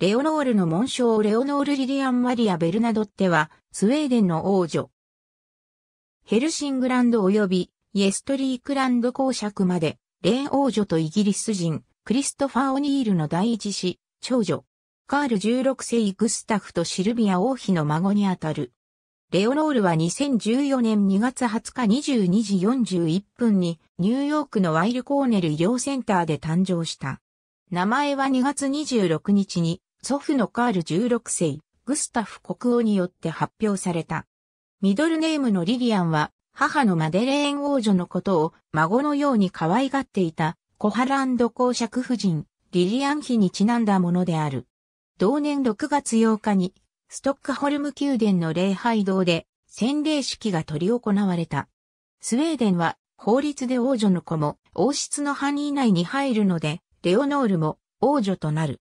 レオノールの紋章レオノール・リリアン・マリア・ベルナドッテは、スウェーデンの王女。ヘルシングランド及び、イエストリークランド公爵まで、レーン王女とイギリス人、クリストファー・オニールの第一子、長女。カール16世グスタフとシルビア王妃の孫にあたる。レオノールは2014年2月20日22時41分にニューヨークのワイルコーネル医療センターで誕生した。名前は2月26日に祖父のカール16世、グスタフ国王によって発表された。ミドルネームのリリアンは、母のマデレーン王女のことを孫のように可愛がっていた、コハランド公爵夫人、リリアン妃にちなんだものである。同年6月8日に、ストックホルム宮殿の礼拝堂で、洗礼式が執り行われた。スウェーデンは、法律で王女の子も王室の範囲内に入るので、レオノールも王女となる。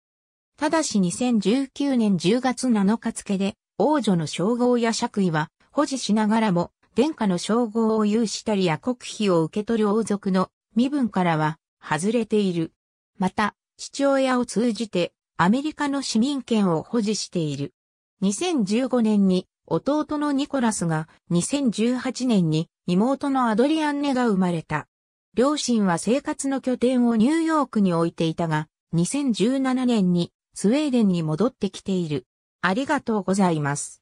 ただし2019年10月7日付で、王女の称号や爵位は保持しながらも、殿下の称号を有したりや国費を受け取る王族の身分からは外れている。また、父親を通じてアメリカの市民権を保持している。2015年に弟のニコラスが2018年に妹のアドリアンネが生まれた。両親は生活の拠点をニューヨークに置いていたが、2017年にスウェーデンに戻ってきている。ありがとうございます。